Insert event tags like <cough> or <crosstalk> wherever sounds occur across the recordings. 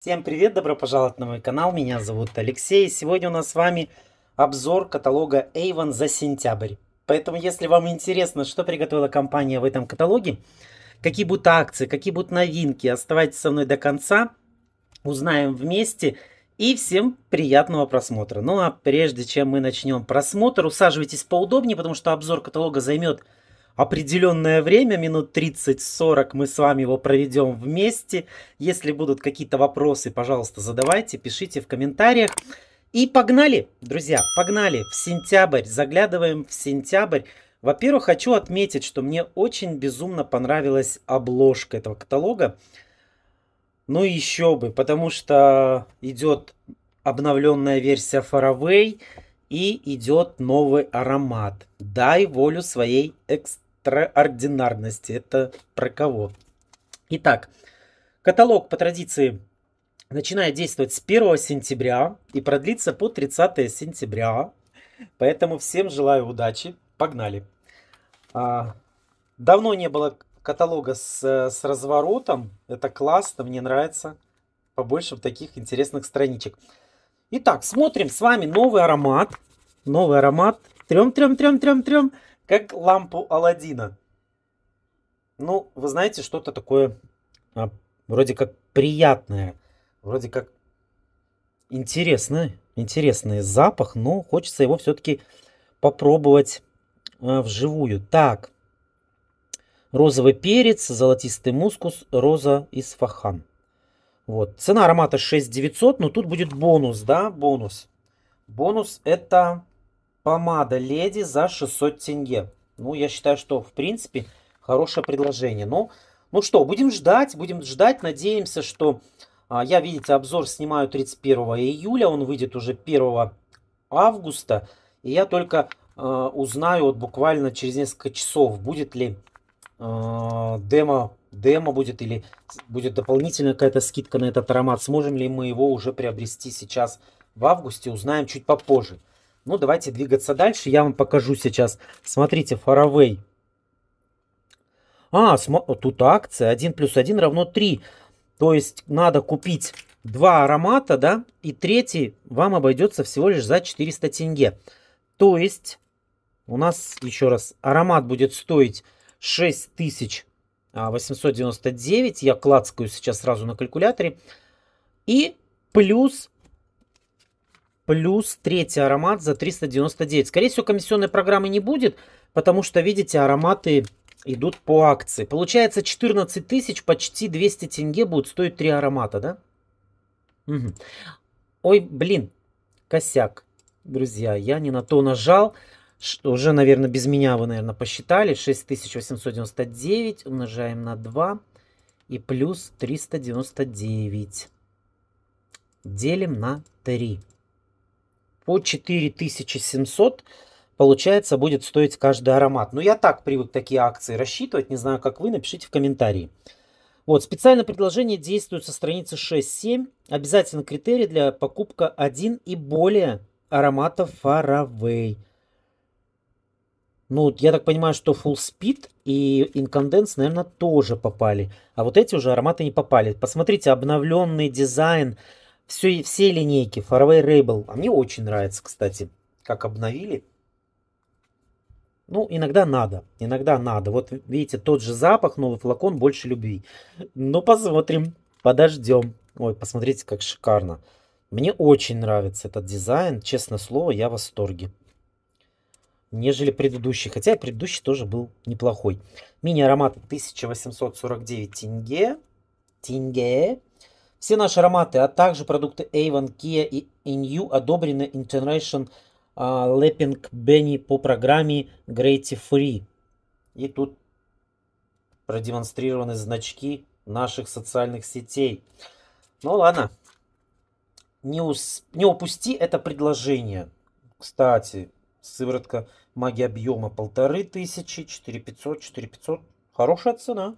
Всем привет, добро пожаловать на мой канал, меня зовут Алексей. Сегодня у нас с вами обзор каталога Avon за сентябрь. Поэтому, если вам интересно, что приготовила компания в этом каталоге, какие будут акции, какие будут новинки, оставайтесь со мной до конца, узнаем вместе. И всем приятного просмотра. Ну а прежде чем мы начнем просмотр, усаживайтесь поудобнее, потому что обзор каталога займет определенное время, минут 30-40, мы с вами его проведем вместе. Если будут какие-то вопросы, пожалуйста, задавайте, пишите в комментариях. И погнали, друзья, погнали в сентябрь, заглядываем в сентябрь. Во-первых, хочу отметить, что мне очень безумно понравилась обложка этого каталога. Ну еще бы, потому что идет обновленная версия Faraway и идет новый аромат. Дай волю своей экстракции экстраординарности. Это про кого? Итак, каталог по традиции начинает действовать с 1 сентября и продлится по 30 сентября. Поэтому всем желаю удачи. Погнали. А, давно не было каталога с, с разворотом. Это классно, мне нравится. Побольше таких интересных страничек. Итак, смотрим с вами новый аромат. Новый аромат. Трем-трем-трем-трем-трем. Как лампу Алладина. Ну, вы знаете, что-то такое а, вроде как приятное, вроде как интересное, интересный запах, но хочется его все-таки попробовать а, вживую. Так, розовый перец, золотистый мускус, роза из фахан. Вот. Цена аромата 6900, но тут будет бонус, да, бонус. Бонус это Помада Леди за 600 тенге. Ну, я считаю, что, в принципе, хорошее предложение. Ну, ну что, будем ждать, будем ждать. Надеемся, что... А, я, видите, обзор снимаю 31 июля. Он выйдет уже 1 августа. И я только э, узнаю вот буквально через несколько часов, будет ли э, демо, демо будет или будет дополнительная какая-то скидка на этот аромат. Сможем ли мы его уже приобрести сейчас в августе, узнаем чуть попозже. Ну, давайте двигаться дальше. Я вам покажу сейчас. Смотрите, Faraway. А, тут акция 1 плюс 1 равно 3. То есть надо купить два аромата, да, и третий вам обойдется всего лишь за 400 тенге. То есть у нас, еще раз, аромат будет стоить 6899. А, Я клацкаю сейчас сразу на калькуляторе. И плюс плюс третий аромат за 399. Скорее всего, комиссионной программы не будет, потому что, видите, ароматы идут по акции. Получается 14 тысяч, почти 200 тенге будут стоить три аромата, да? Угу. Ой, блин, косяк. Друзья, я не на то нажал. Что уже, наверное, без меня вы, наверное, посчитали. 6899 умножаем на 2 и плюс 399. Делим на 3 по 4700 получается будет стоить каждый аромат. Но я так привык такие акции рассчитывать, не знаю как вы, напишите в комментарии. Вот, специальное предложение действует со страницы 6-7. Обязательно критерий для покупка один и более ароматов Faraway. Ну, я так понимаю, что Full Speed и Incandence, наверное, тоже попали. А вот эти уже ароматы не попали. Посмотрите, обновленный дизайн все, все линейки Faraway Rebel. А мне очень нравится, кстати, как обновили. Ну, иногда надо, иногда надо. Вот видите, тот же запах, новый флакон, больше любви. Но ну, посмотрим, подождем. Ой, посмотрите, как шикарно. Мне очень нравится этот дизайн, честное слово, я в восторге. Нежели предыдущий, хотя предыдущий тоже был неплохой. Мини-аромат 1849 тенге. Тенге. Все наши ароматы, а также продукты Avon, Kia и NU одобрены International а, Lapping Benny по программе Great Free. И тут продемонстрированы значки наших социальных сетей. Ну ладно, не, ус... не упусти это предложение. Кстати, сыворотка магии объема полторы тысячи, четыре пятьсот, четыре пятьсот. Хорошая цена.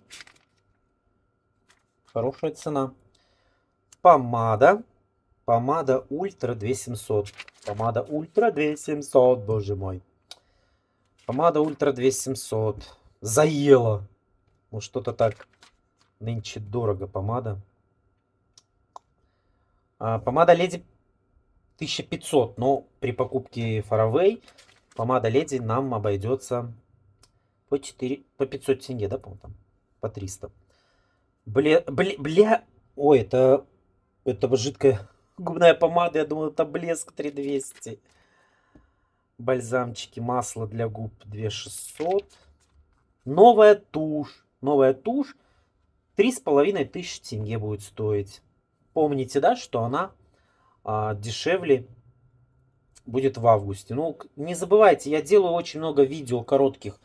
Хорошая цена помада. Помада Ультра 2700. Помада Ультра 2700, боже мой. Помада Ультра 2700. Заела. Ну, что-то так нынче дорого помада. А, помада Леди 1500, но при покупке Фаравей помада Леди нам обойдется по, 4, по 500 тенге, да, по-моему, там, по 300. Бля, бля, бля, ой, это это жидкая губная помада, я думал, это блеск 3200. Бальзамчики, масло для губ 2600. Новая тушь. Новая тушь тысячи тенге будет стоить. Помните, да, что она а, дешевле будет в августе. Ну, не забывайте, я делаю очень много видео коротких.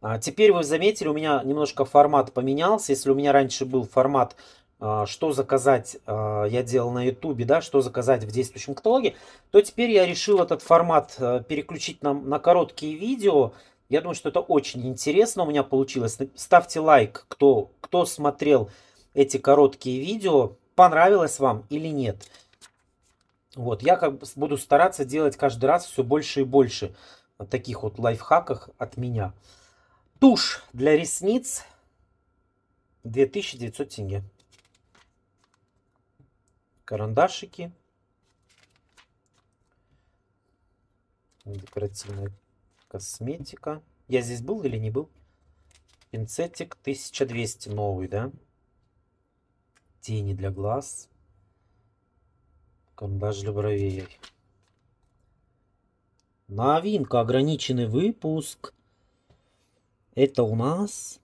А, теперь вы заметили, у меня немножко формат поменялся. Если у меня раньше был формат а, что заказать, а, я делал на ютубе, да, что заказать в действующем каталоге, то теперь я решил этот формат э, переключить на, на короткие видео. Я думаю, что это очень интересно у меня получилось. Ставьте лайк, кто, кто смотрел эти короткие видео, понравилось вам или нет. Вот, я как бы буду стараться делать каждый раз все больше и больше таких вот лайфхаках от меня. Тушь для ресниц 2900 тенге карандашики. Декоративная косметика. Я здесь был или не был? Пинцетик 1200 новый, да? Тени для глаз. Карандаш для бровей. Новинка, ограниченный выпуск. Это у нас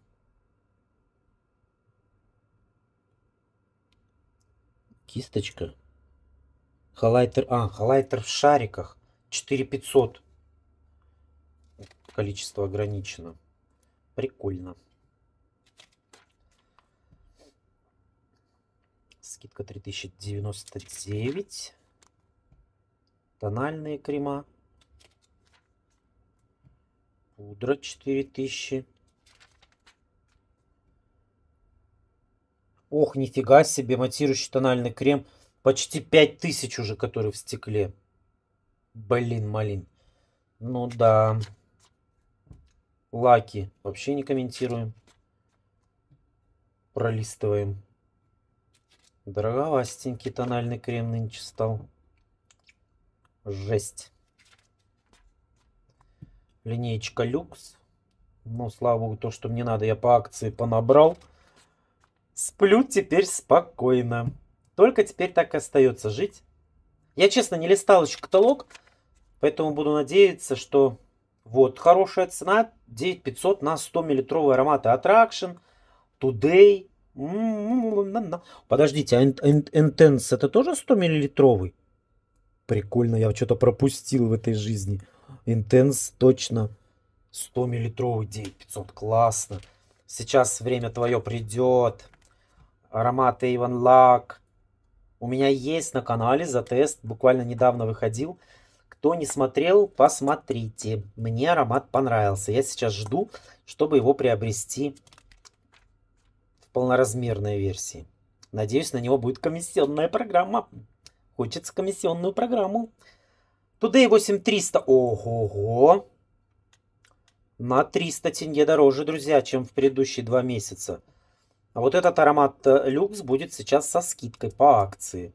Кисточка. Халайтер, а, халайтер в шариках. 4500. Количество ограничено. Прикольно. Скидка 3099. Тональные крема. Пудра 4000. Ох, нифига себе, матирующий тональный крем. Почти 5000 уже, который в стекле. Блин, малин. Ну да. Лаки вообще не комментируем. Пролистываем. Дороговастенький тональный крем нынче стал. Жесть. Линеечка люкс. Ну, слава богу, то, что мне надо, я по акции понабрал. Сплю теперь спокойно. Только теперь так и остается жить. Я, честно, не листал еще каталог, поэтому буду надеяться, что вот хорошая цена 9500 на 100 миллилитровый аромат Attraction, Today. Подождите, а Intense это тоже 100 миллилитровый? Прикольно, я что-то пропустил в этой жизни. интенс точно 100 миллилитровый 9500, классно. Сейчас время твое придет. Аромат Avon Лак. У меня есть на канале за тест, буквально недавно выходил. Кто не смотрел, посмотрите. Мне аромат понравился. Я сейчас жду, чтобы его приобрести в полноразмерной версии. Надеюсь, на него будет комиссионная программа. Хочется комиссионную программу. Today 8300. Ого! На 300 тенге дороже, друзья, чем в предыдущие два месяца. А вот этот аромат э, люкс будет сейчас со скидкой по акции.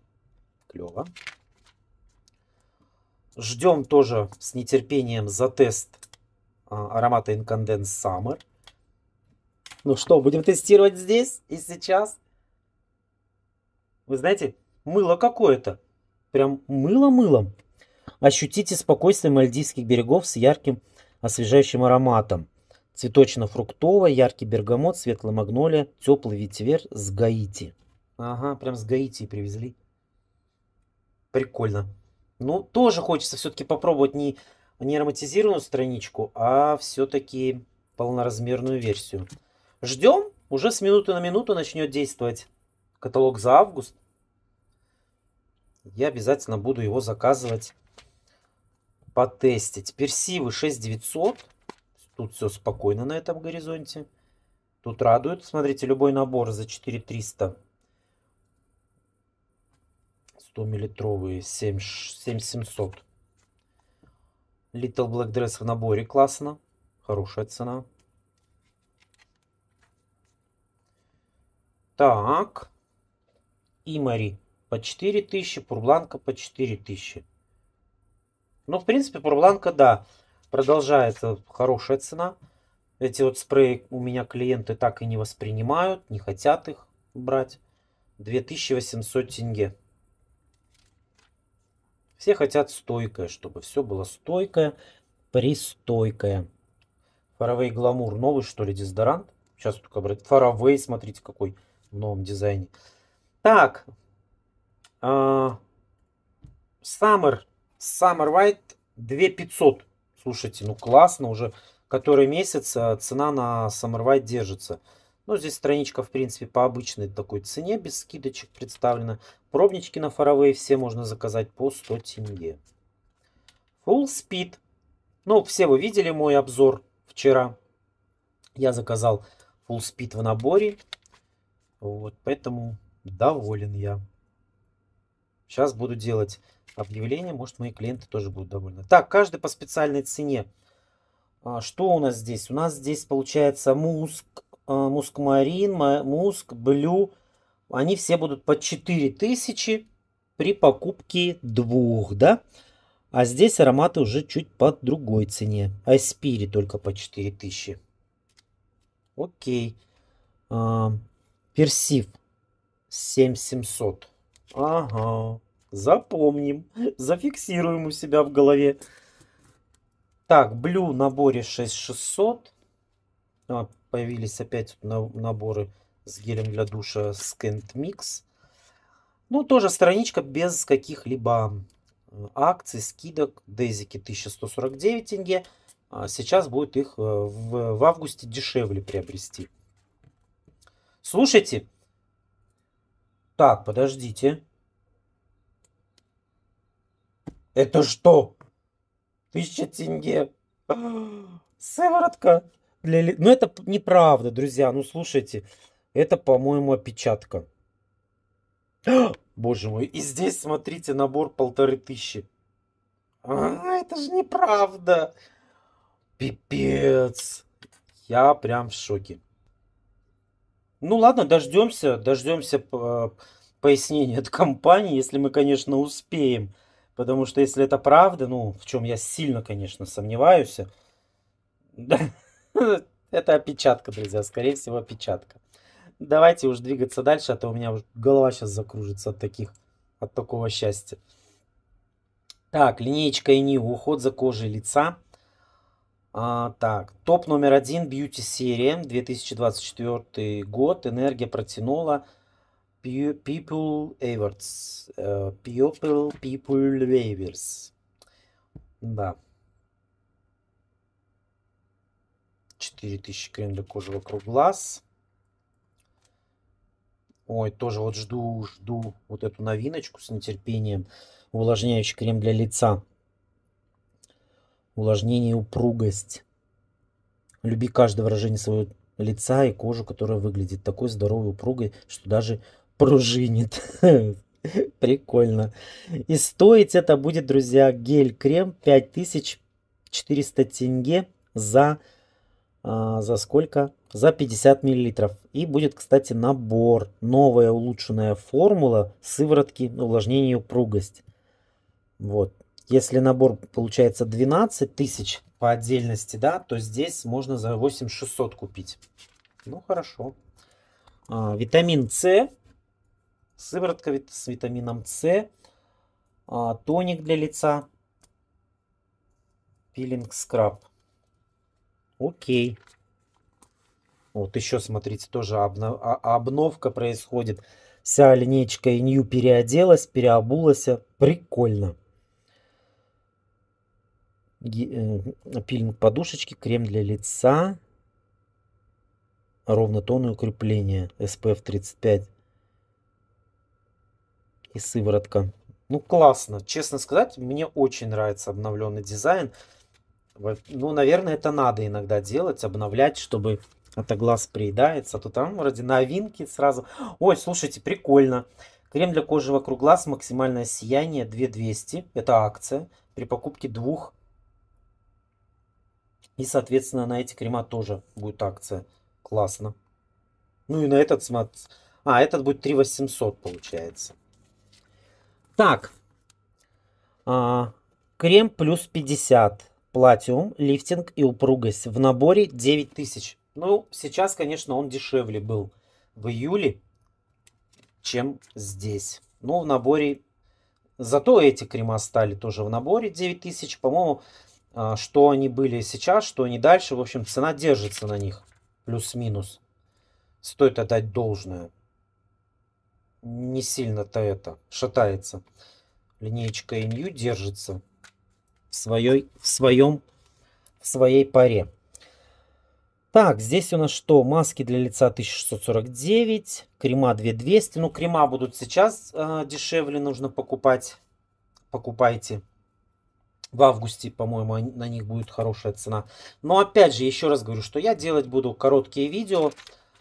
Клево. Ждем тоже с нетерпением за тест а, аромата Incandens Summer. Ну что, будем тестировать здесь и сейчас? Вы знаете, мыло какое-то. Прям мыло-мылом. Ощутите спокойствие мальдивских берегов с ярким освежающим ароматом. Цветочно-фруктовая, яркий бергамот, светлая магнолия, теплый ветивер с Гаити. Ага, прям с Гаити привезли. Прикольно. Ну, тоже хочется все-таки попробовать не, не ароматизированную страничку, а все-таки полноразмерную версию. Ждем. Уже с минуты на минуту начнет действовать каталог за август. Я обязательно буду его заказывать, потестить. Персивы 6900. Тут все спокойно на этом горизонте. Тут радует. Смотрите, любой набор за 4300. 100 миллилитровые 7700. Little Black Dress в наборе классно. Хорошая цена. Так. Имари по 4000, Пурбланка по 4000. Ну, в принципе, Пурбланка, да. Продолжается хорошая цена. Эти вот спреи у меня клиенты так и не воспринимают, не хотят их брать. 2800 тенге. Все хотят стойкое, чтобы все было стойкое, пристойкое. Фаровей Гламур новый, что ли, дезодорант? Сейчас только брать. Фаровей, смотрите, какой в новом дизайне. Так. А, Summer. Summer White 2500. Слушайте, ну классно, уже который месяц а, цена на Самарвайт держится. Ну, здесь страничка, в принципе, по обычной такой цене, без скидочек представлена. Пробнички на фаровые все можно заказать по 100 тенге. Full Speed. Ну, все вы видели мой обзор вчера. Я заказал Full Speed в наборе. Вот, поэтому доволен я. Сейчас буду делать объявление. Может, мои клиенты тоже будут довольны. Так, каждый по специальной цене. А, что у нас здесь? У нас здесь получается муск, а, мускмарин, муск, блю. Они все будут по 4000 при покупке двух, да? А здесь ароматы уже чуть по другой цене. Айспири только по 4000. Окей. А, персив 7700. Ага. Запомним. Зафиксируем у себя в голове. Так, блю в наборе 6600. А, появились опять наборы с гелем для душа Scant Mix. Ну, тоже страничка без каких-либо э, акций, скидок. Дезики 1149 тенге. А сейчас будет их э, в, в августе дешевле приобрести. Слушайте, так, подождите. Это что? Тысяча тенге. <gasps> Сыворотка. Для... Ну, это неправда, друзья. Ну, слушайте. Это, по-моему, опечатка. <gasps> Боже мой. И здесь, смотрите, набор полторы тысячи. А, это же неправда. Пипец. Я прям в шоке. Ну ладно, дождемся, дождемся э, пояснения от компании, если мы, конечно, успеем. Потому что если это правда, ну, в чем я сильно, конечно, сомневаюсь, <laughs> это опечатка, друзья, скорее всего, опечатка. Давайте уж двигаться дальше, а то у меня уж голова сейчас закружится от таких, от такого счастья. Так, линеечка и НИУ, уход за кожей лица – а, так, топ номер один бьюти-серия 2024 год. Энергия протянула People Awards. Э, people, people Awards. Да. 4000 крем для кожи вокруг глаз. Ой, тоже вот жду, жду вот эту новиночку с нетерпением. Увлажняющий крем для лица увлажнение, упругость. Люби каждое выражение своего лица и кожу, которая выглядит такой здоровой, упругой, что даже пружинит. <laughs> Прикольно. И стоить это будет, друзья, гель-крем 5400 тенге за, а, за сколько? За 50 миллилитров. И будет, кстати, набор. Новая улучшенная формула сыворотки увлажнение, и упругость. Вот. Если набор получается 12 тысяч по отдельности, да, то здесь можно за 8600 купить. Ну, хорошо. А, витамин С. Сыворотка с витамином С. А, тоник для лица. Пилинг скраб. Окей. Вот еще, смотрите, тоже а, обновка происходит. Вся линейка и New переоделась, переобулась. Прикольно. Э, пилинг подушечки, крем для лица, ровнотонное укрепление, SPF 35 и сыворотка. Ну, классно. Честно сказать, мне очень нравится обновленный дизайн. Ну, наверное, это надо иногда делать, обновлять, чтобы это глаз приедается. А то там вроде новинки сразу. Ой, слушайте, прикольно. Крем для кожи вокруг глаз, максимальное сияние 2200. Это акция при покупке двух и, соответственно, на эти крема тоже будет акция. Классно. Ну и на этот смат... А, этот будет 3800 получается. Так. А, крем плюс 50. Платиум, лифтинг и упругость. В наборе 9000. Ну, сейчас, конечно, он дешевле был в июле, чем здесь. Но в наборе... Зато эти крема стали тоже в наборе 9000. По-моему, а, что они были сейчас, что они дальше. В общем, цена держится на них. Плюс-минус. Стоит отдать должное. Не сильно-то это шатается. Линеечка NU держится в, своей, в, своем, в своей паре. Так, здесь у нас что? Маски для лица 1649, крема 2200. Ну, крема будут сейчас э, дешевле, нужно покупать. Покупайте в августе, по-моему, на них будет хорошая цена. Но опять же, еще раз говорю, что я делать буду короткие видео,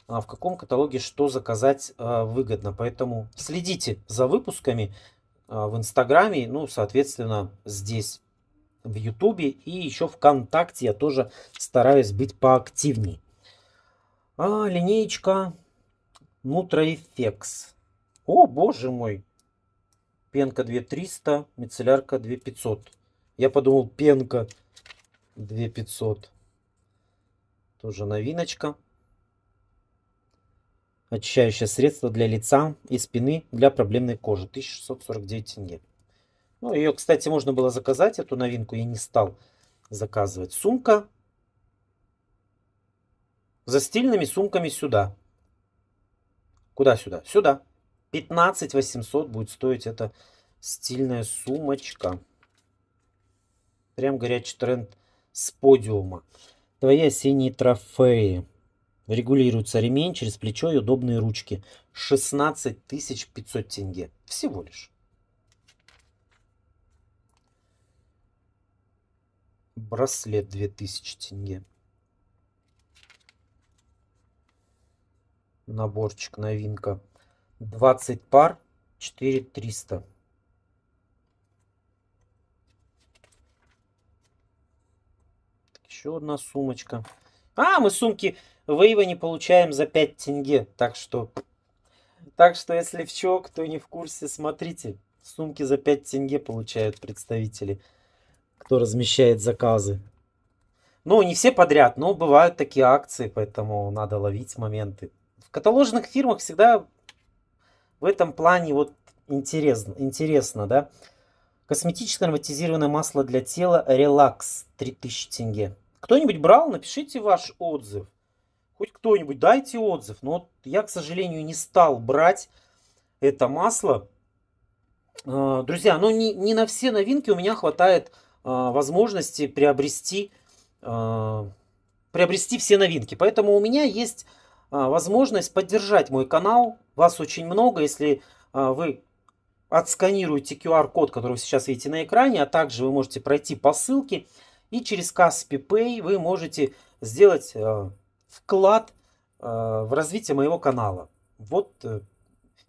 а, в каком каталоге что заказать а, выгодно. Поэтому следите за выпусками а, в Инстаграме, ну, соответственно, здесь в Ютубе и еще ВКонтакте я тоже стараюсь быть поактивней. А, линеечка NutraFX. О, боже мой! Пенка 2300, мицеллярка 2500. Я подумал, пенка 2500. Тоже новиночка. Очищающее средство для лица и спины для проблемной кожи. 1649 тенге. Ну, ее, кстати, можно было заказать, эту новинку я не стал заказывать. Сумка за стильными сумками сюда. Куда сюда? Сюда. 15 800 будет стоить эта стильная сумочка. Прям горячий тренд с подиума. Твоя синие трофеи. Регулируется ремень через плечо и удобные ручки. 16 500 тенге. Всего лишь. Браслет 2000 тенге. Наборчик, новинка. 20 пар, 4300. Еще одна сумочка. А, мы сумки в не получаем за 5 тенге. Так что, так что если в чё, кто не в курсе, смотрите. Сумки за 5 тенге получают представители, кто размещает заказы. Ну, не все подряд, но бывают такие акции, поэтому надо ловить моменты. В каталожных фирмах всегда в этом плане вот интересно, интересно да? Косметическое ароматизированное масло для тела Relax 3000 тенге. Кто-нибудь брал, напишите ваш отзыв. Хоть кто-нибудь дайте отзыв. Но вот я, к сожалению, не стал брать это масло. А, друзья, но ну, не, не на все новинки у меня хватает а, возможности приобрести, а, приобрести все новинки. Поэтому у меня есть возможность поддержать мой канал. Вас очень много. Если вы отсканируете QR-код, который вы сейчас видите на экране, а также вы можете пройти по ссылке, и через Каспи Pay вы можете сделать э, вклад э, в развитие моего канала. Вот э,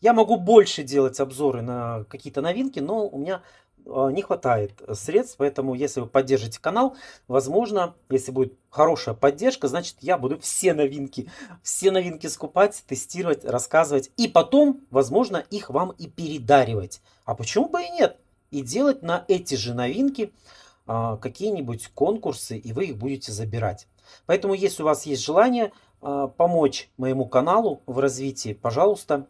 я могу больше делать обзоры на какие-то новинки, но у меня не хватает средств, поэтому если вы поддержите канал, возможно, если будет хорошая поддержка, значит я буду все новинки, все новинки скупать, тестировать, рассказывать и потом, возможно, их вам и передаривать. А почему бы и нет? И делать на эти же новинки а, какие-нибудь конкурсы, и вы их будете забирать. Поэтому, если у вас есть желание а, помочь моему каналу в развитии, пожалуйста,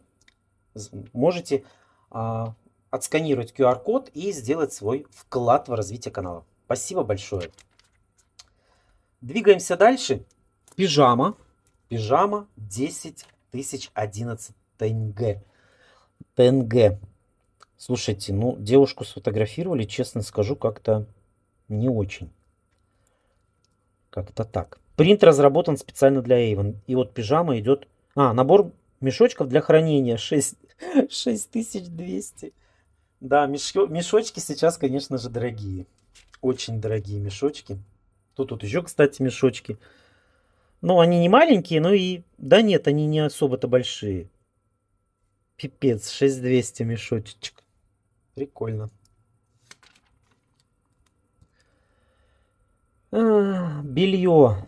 можете а, отсканировать QR-код и сделать свой вклад в развитие канала. Спасибо большое. Двигаемся дальше. Пижама. Пижама 10 тысяч 11 тенге. Тенге. Слушайте, ну девушку сфотографировали, честно скажу, как-то не очень. Как-то так. Принт разработан специально для Avon. И вот пижама идет... А, набор мешочков для хранения 6... 6200. <laughs> Да, меш... мешочки сейчас, конечно же, дорогие. Очень дорогие мешочки. Тут вот еще, кстати, мешочки. Ну, они не маленькие, но и... Да нет, они не особо-то большие. Пипец, 6200 мешочек. Прикольно. Э, белье.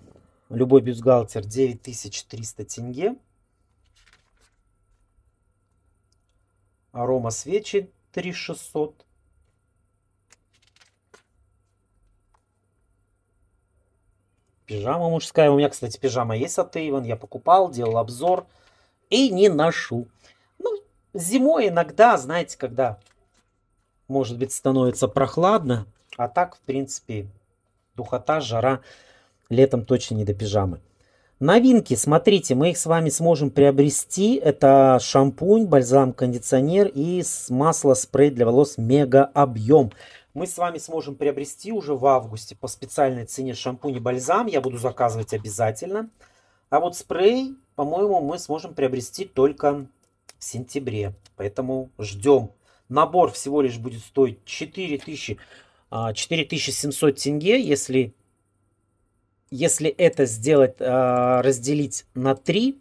Любой бюстгальтер 9300 тенге. Арома свечи 3600. Пижама мужская. У меня, кстати, пижама есть от Avon. Я покупал, делал обзор и не ношу. Ну, зимой иногда, знаете, когда, может быть, становится прохладно. А так, в принципе, духота, жара. Летом точно не до пижамы. Новинки, смотрите, мы их с вами сможем приобрести. Это шампунь, бальзам, кондиционер и масло, спрей для волос мега объем. Мы с вами сможем приобрести уже в августе по специальной цене шампунь и бальзам. Я буду заказывать обязательно. А вот спрей, по-моему, мы сможем приобрести только в сентябре. Поэтому ждем. Набор всего лишь будет стоить 4000 4700 а, тенге, если, если это сделать, а, разделить на 3,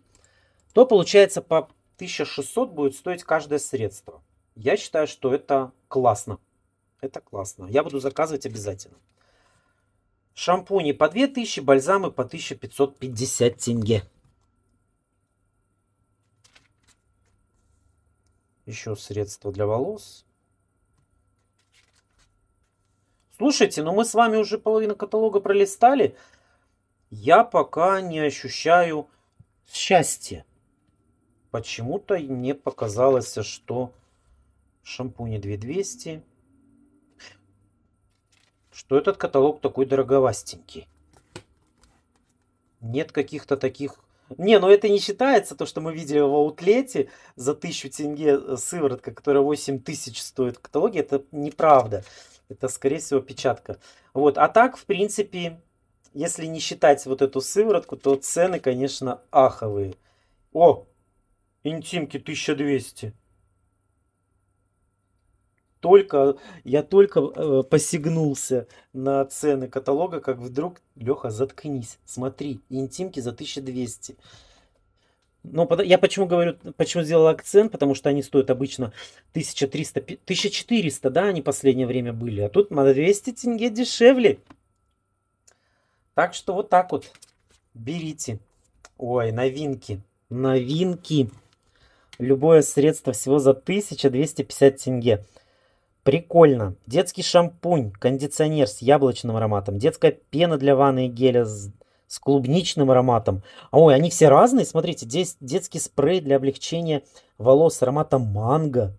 то получается по 1600 будет стоить каждое средство. Я считаю, что это классно. Это классно. Я буду заказывать обязательно. Шампуни по 2000, бальзамы по 1550 тенге. Еще средство для волос. Слушайте, но ну мы с вами уже половину каталога пролистали. Я пока не ощущаю счастья. Почему-то мне показалось, что шампуни 2200, что этот каталог такой дороговастенький. Нет каких-то таких... Не, ну это не считается, то, что мы видели в аутлете за 1000 тенге сыворотка, которая 8000 стоит в каталоге, это неправда. Это, скорее всего, печатка. Вот, а так, в принципе, если не считать вот эту сыворотку, то цены, конечно, аховые. О, интимки 1200. Только, я только э, посягнулся на цены каталога, как вдруг, Леха, заткнись, смотри, интимки за 1200. Но я почему говорю, почему сделал акцент, потому что они стоят обычно 1300, 1400, да, они последнее время были, а тут на 200 тенге дешевле. Так что вот так вот берите. Ой, новинки, новинки. Любое средство всего за 1250 тенге. Прикольно. Детский шампунь, кондиционер с яблочным ароматом, детская пена для ванны и геля с с клубничным ароматом. Ой, они все разные. Смотрите, здесь детский спрей для облегчения волос с ароматом манго.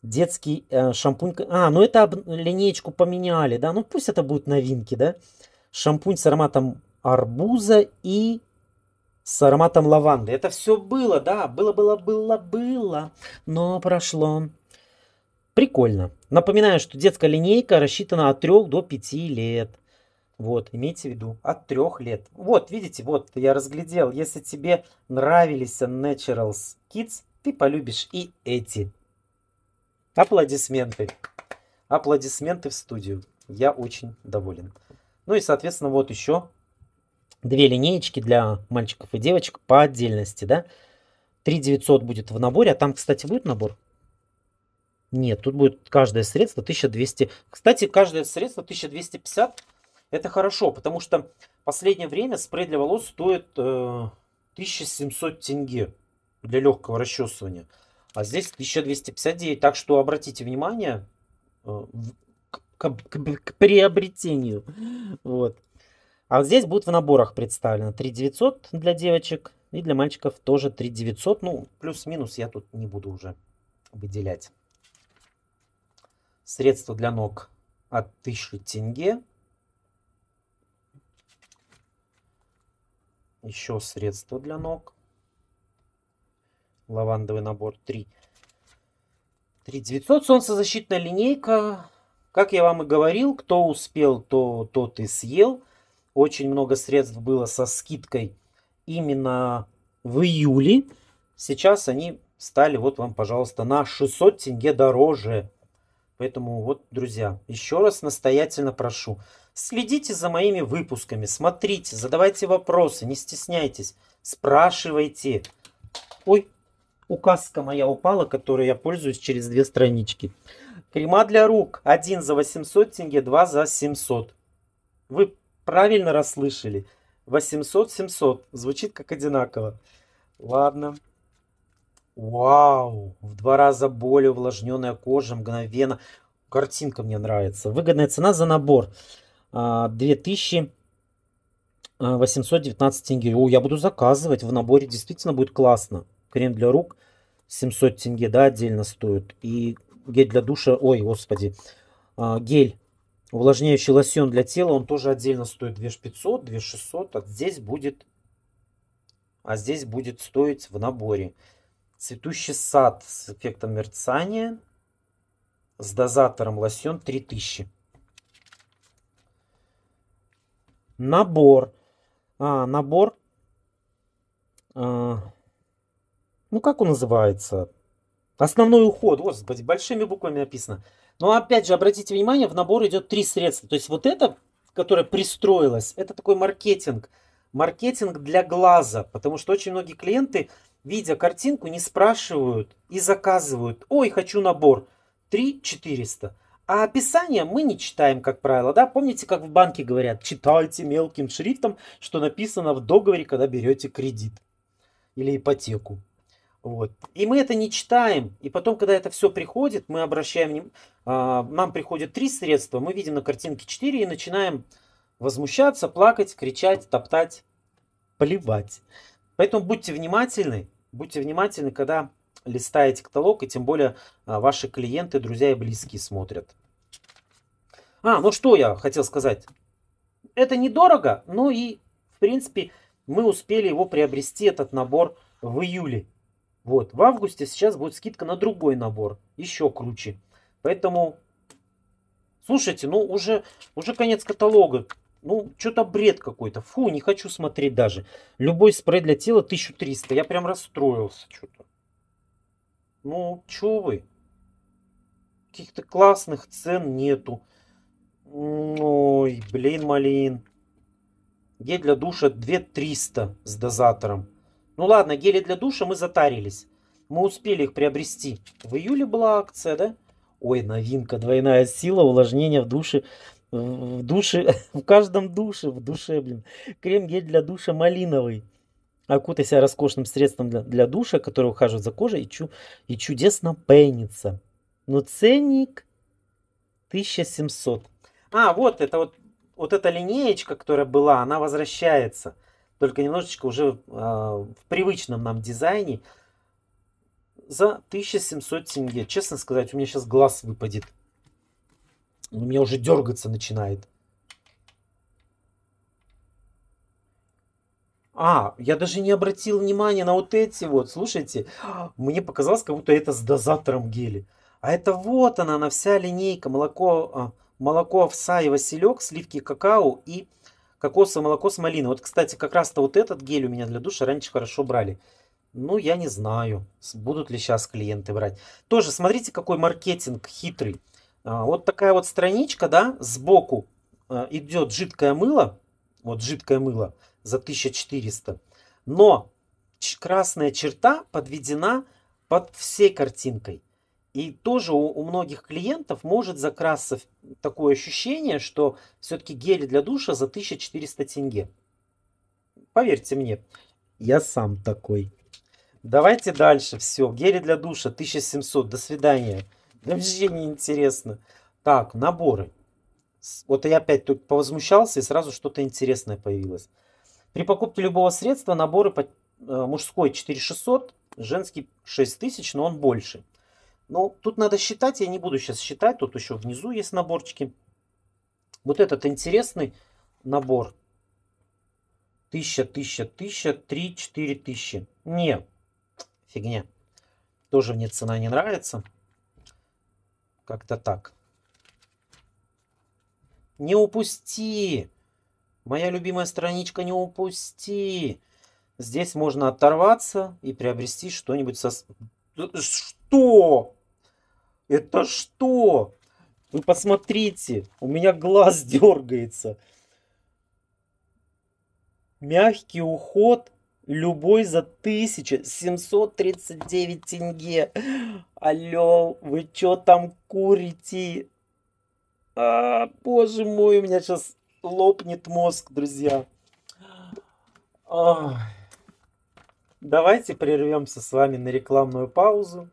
Детский э, шампунь. А, ну это об... линеечку поменяли, да? Ну пусть это будут новинки, да? Шампунь с ароматом арбуза и с ароматом лаванды. Это все было, да, было, было, было, было, но прошло. Прикольно. Напоминаю, что детская линейка рассчитана от 3 до 5 лет. Вот, имейте в виду, от трех лет. Вот, видите, вот я разглядел, если тебе нравились Naturals Kids, ты полюбишь и эти. Аплодисменты. Аплодисменты в студию. Я очень доволен. Ну и, соответственно, вот еще две линеечки для мальчиков и девочек по отдельности, да. 3900 будет в наборе, а там, кстати, будет набор? Нет, тут будет каждое средство 1200. Кстати, каждое средство 1250 это хорошо, потому что в последнее время спрей для волос стоит э, 1700 тенге для легкого расчесывания. А здесь 1259. Так что обратите внимание э, к, к, к, к приобретению. Вот. А здесь будет в наборах представлено 3900 для девочек и для мальчиков тоже 3900. Ну, плюс-минус я тут не буду уже выделять. Средства для ног от 1000 тенге. еще средства для ног. Лавандовый набор 3. 3900. Солнцезащитная линейка. Как я вам и говорил, кто успел, то тот и съел. Очень много средств было со скидкой именно в июле. Сейчас они стали, вот вам, пожалуйста, на 600 тенге дороже. Поэтому вот, друзья, еще раз настоятельно прошу. Следите за моими выпусками, смотрите, задавайте вопросы, не стесняйтесь, спрашивайте. Ой, указка моя упала, которой я пользуюсь через две странички. Крема для рук. Один за 800 тенге, два за 700. Вы правильно расслышали. 800-700. Звучит как одинаково. Ладно. Вау! В два раза более увлажненная кожа, мгновенно. Картинка мне нравится. Выгодная цена за набор. 2819 а, а, тенге. О, я буду заказывать, в наборе действительно будет классно. Крем для рук 700 тенге, да, отдельно стоит. И гель для душа, ой, господи, а, гель увлажняющий лосьон для тела, он тоже отдельно стоит 2500, 2600, а здесь будет, а здесь будет стоить в наборе. Цветущий сад с эффектом мерцания, с дозатором лосьон 3000. набор. А, набор. А, ну, как он называется? Основной уход. вот, Господи, большими буквами написано. Но опять же, обратите внимание, в набор идет три средства. То есть вот это, которое пристроилось, это такой маркетинг. Маркетинг для глаза. Потому что очень многие клиенты, видя картинку, не спрашивают и заказывают. Ой, хочу набор. 3 400. А описание мы не читаем, как правило, да? Помните, как в банке говорят, читайте мелким шрифтом, что написано в договоре, когда берете кредит или ипотеку. Вот. И мы это не читаем. И потом, когда это все приходит, мы обращаем... А, нам приходят три средства, мы видим на картинке четыре и начинаем возмущаться, плакать, кричать, топтать, плевать. Поэтому будьте внимательны, будьте внимательны, когда листаете каталог, и тем более а, ваши клиенты, друзья и близкие смотрят. А, ну что я хотел сказать. Это недорого, но ну и, в принципе, мы успели его приобрести, этот набор, в июле. Вот, в августе сейчас будет скидка на другой набор, еще круче. Поэтому, слушайте, ну уже, уже конец каталога. Ну, что-то бред какой-то. Фу, не хочу смотреть даже. Любой спрей для тела 1300. Я прям расстроился что-то. Ну, чё вы? Каких-то классных цен нету. Ой, блин, малин. Гель для душа 2300 с дозатором. Ну ладно, гели для душа мы затарились. Мы успели их приобрести. В июле была акция, да? Ой, новинка, двойная сила, увлажнение в душе. В душе, <laughs> в каждом душе, в душе, блин. Крем-гель для душа малиновый. Окутайся роскошным средством для, для душа, который ухаживает за кожей и, чу, и чудесно пенится. Но ценник 1700. А, вот это вот, вот эта линеечка, которая была, она возвращается. Только немножечко уже э, в привычном нам дизайне. За 1700 тенге. Честно сказать, у меня сейчас глаз выпадет. У меня уже дергаться начинает. А, я даже не обратил внимания на вот эти вот. Слушайте, мне показалось, как будто это с дозатором гели. А это вот она, она вся линейка молоко, а, молоко овса и василек, сливки какао и кокосовое молоко с малиной. Вот, кстати, как раз-то вот этот гель у меня для душа раньше хорошо брали. Ну, я не знаю, будут ли сейчас клиенты брать. Тоже смотрите, какой маркетинг хитрый. А, вот такая вот страничка, да, сбоку а, идет жидкое мыло, вот жидкое мыло за 1400, но красная черта подведена под всей картинкой. И тоже у, у многих клиентов может закрасться такое ощущение, что все-таки гели для душа за 1400 тенге. Поверьте мне, я сам такой. Давайте дальше. Все, гели для душа 1700. До свидания. Вообще не интересно. Так, наборы. Вот я опять тут повозмущался и сразу что-то интересное появилось. При покупке любого средства наборы по, э, мужской 4600, женский 6000, но он больше. Ну, тут надо считать, я не буду сейчас считать, тут еще внизу есть наборчики. Вот этот интересный набор. Тысяча, тысяча, тысяча, три, четыре тысячи. Не, фигня. Тоже мне цена не нравится. Как-то так. Не упусти! Моя любимая страничка, не упусти! Здесь можно оторваться и приобрести что-нибудь со что? Это что? Вы посмотрите, у меня глаз <laughs> дергается. Мягкий уход любой за 1739 тенге. Алло, вы чё там курите? А, боже мой, у меня сейчас лопнет мозг, друзья. Ах. Давайте прервемся с вами на рекламную паузу.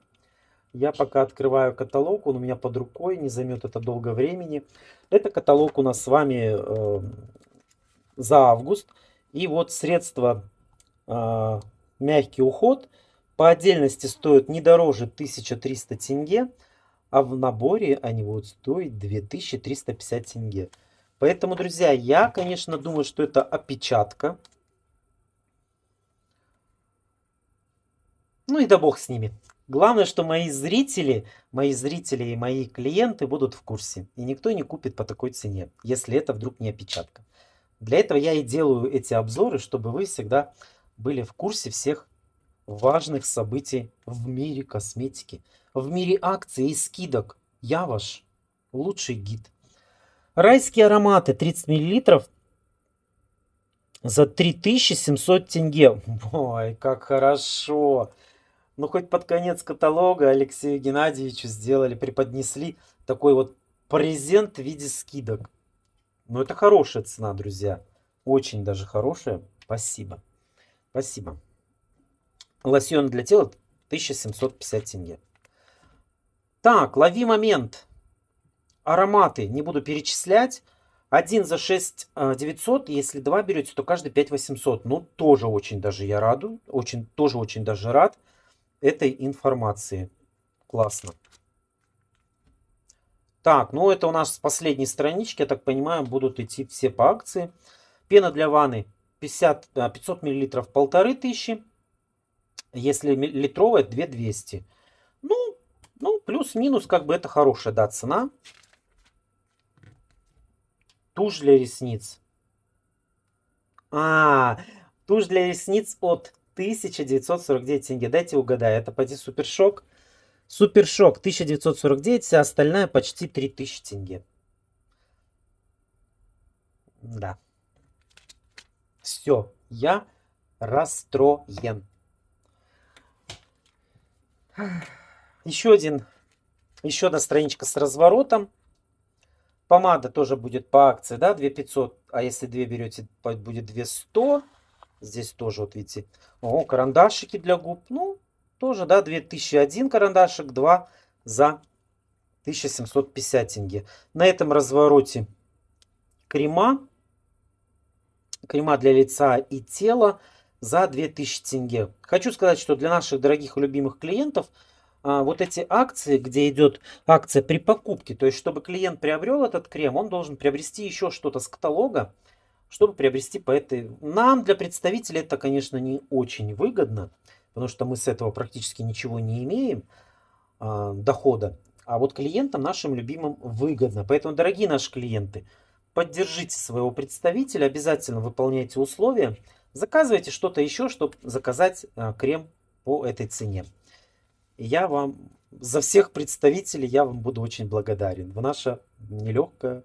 Я пока открываю каталог, он у меня под рукой, не займет это долго времени. Это каталог у нас с вами э, за август. И вот средство э, мягкий уход по отдельности стоят не дороже 1300 тенге, а в наборе они будут стоить 2350 тенге. Поэтому, друзья, я, конечно, думаю, что это опечатка. Ну и да бог с ними. Главное, что мои зрители, мои зрители и мои клиенты будут в курсе. И никто не купит по такой цене, если это вдруг не опечатка. Для этого я и делаю эти обзоры, чтобы вы всегда были в курсе всех важных событий в мире косметики, в мире акций и скидок. Я ваш лучший гид. Райские ароматы 30 мл за 3700 тенге. Ой, как хорошо! ну хоть под конец каталога Алексею Геннадьевичу сделали, преподнесли такой вот презент в виде скидок. Но ну, это хорошая цена, друзья. Очень даже хорошая. Спасибо. Спасибо. Лосьон для тела 1750 тенге. Так, лови момент. Ароматы не буду перечислять. Один за 6 900, а, если два берете, то каждый 5 800. Ну, тоже очень даже я раду, очень, тоже очень даже рад этой информации. Классно. Так, ну это у нас с последней странички, я так понимаю, будут идти все по акции. Пена для ванны 50, 500 мл полторы тысячи. Если литровая, 2200. Ну, ну плюс-минус, как бы это хорошая, да, цена. Тушь для ресниц. А, тушь для ресниц от 1949 тенге. Дайте угадаю, это поди супершок. Супершок 1949, а остальная почти 3000 тенге. Да. Все, я расстроен. Еще один, еще одна страничка с разворотом. Помада тоже будет по акции, да, 2500, а если 2 берете, будет 200. Здесь тоже, вот видите, о, карандашики для губ. Ну, тоже, да, 2001 карандашик, 2 за 1750 тенге. На этом развороте крема, крема для лица и тела за 2000 тенге. Хочу сказать, что для наших дорогих и любимых клиентов а, вот эти акции, где идет акция при покупке, то есть чтобы клиент приобрел этот крем, он должен приобрести еще что-то с каталога, чтобы приобрести по этой... Нам, для представителей, это, конечно, не очень выгодно, потому что мы с этого практически ничего не имеем э, дохода. А вот клиентам нашим любимым выгодно. Поэтому, дорогие наши клиенты, поддержите своего представителя, обязательно выполняйте условия, заказывайте что-то еще, чтобы заказать э, крем по этой цене. Я вам за всех представителей я вам буду очень благодарен. В наша нелегкая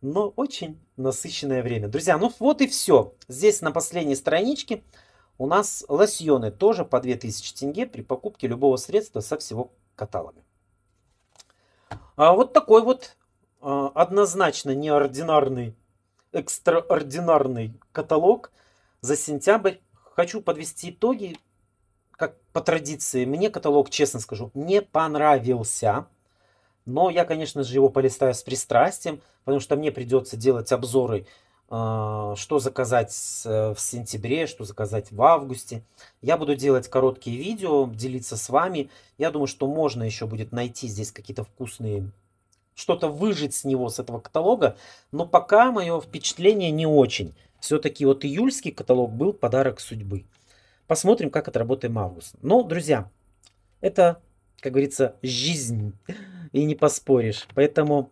но очень насыщенное время. Друзья, ну вот и все. Здесь на последней страничке у нас лосьоны тоже по 2000 тенге при покупке любого средства со всего каталога. А вот такой вот а, однозначно неординарный, экстраординарный каталог за сентябрь. Хочу подвести итоги, как по традиции. Мне каталог, честно скажу, не понравился. Но я, конечно же, его полистаю с пристрастием, потому что мне придется делать обзоры, э, что заказать э, в сентябре, что заказать в августе. Я буду делать короткие видео, делиться с вами. Я думаю, что можно еще будет найти здесь какие-то вкусные что-то выжить с него, с этого каталога. Но пока мое впечатление не очень. Все-таки вот июльский каталог был подарок судьбы. Посмотрим, как отработаем август. Но, друзья, это как говорится, жизнь. И не поспоришь. Поэтому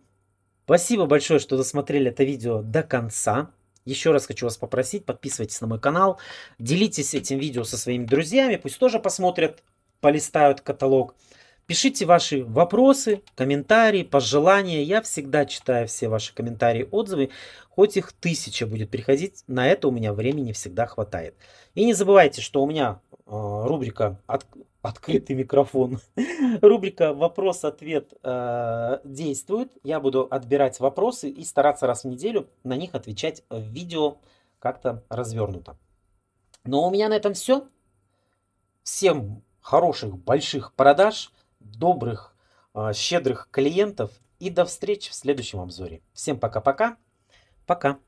спасибо большое, что досмотрели это видео до конца. Еще раз хочу вас попросить, подписывайтесь на мой канал, делитесь этим видео со своими друзьями, пусть тоже посмотрят, полистают каталог. Пишите ваши вопросы, комментарии, пожелания. Я всегда читаю все ваши комментарии, отзывы. Хоть их тысяча будет приходить, на это у меня времени всегда хватает. И не забывайте, что у меня э, рубрика от, открытый микрофон. <laughs> Рубрика «Вопрос-ответ» э, действует. Я буду отбирать вопросы и стараться раз в неделю на них отвечать в видео как-то развернуто. Но у меня на этом все. Всем хороших, больших продаж, добрых, э, щедрых клиентов и до встречи в следующем обзоре. Всем пока-пока. Пока. -пока. пока.